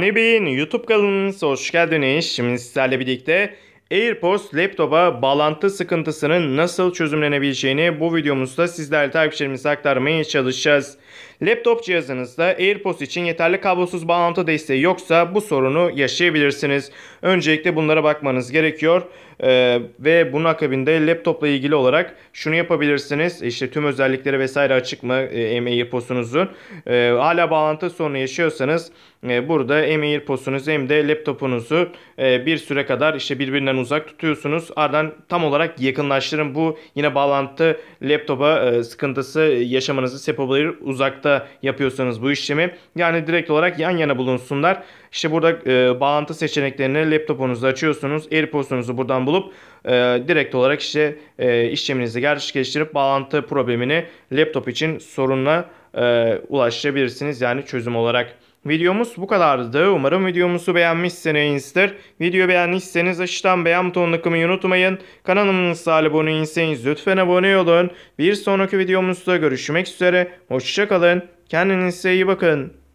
Nibin YouTube kanalına hoş geldiniz. Şimdi sizlerle birlikte AirPods laptopa bağlantı sıkıntısının nasıl çözümlenebileceğini bu videomuzda sizlerle takipçilerimize aktarmaya çalışacağız. Laptop cihazınızda AirPods için yeterli kablosuz bağlantı desteği yoksa bu sorunu yaşayabilirsiniz. Öncelikle bunlara bakmanız gerekiyor ee, ve bunun akabinde laptopla ilgili olarak şunu yapabilirsiniz. İşte tüm özellikleri vesaire açık mı e, AirPods'unuzun. E, hala bağlantı sorunu yaşıyorsanız e, burada hem AirPods'unuzu hem de laptopunuzu e, bir süre kadar işte birbirinden birbirinden uzak tutuyorsunuz. Ardından tam olarak yakınlaştırın. Bu yine bağlantı laptopa e, sıkıntısı yaşamanızı sebep olabilir. Uzakta yapıyorsanız bu işlemi. Yani direkt olarak yan yana bulunsunlar. İşte burada e, bağlantı seçeneklerini laptopunuzu açıyorsunuz. AirPods'unuzu buradan bulup e, direkt olarak işte e, işleminizi gerçekleştirip bağlantı problemini laptop için sorunla e, ulaşabilirsiniz. Yani çözüm olarak. Videomuz bu kadardı. Umarım videomuzu beğenmişsinizdir. Video beğenmişseniz aşağıdan beğen butonunu kımayı unutmayın. Kanalımıza abone değilseniz lütfen abone olun. Bir sonraki videomuzda görüşmek üzere. Hoşçakalın. Kendinize iyi bakın.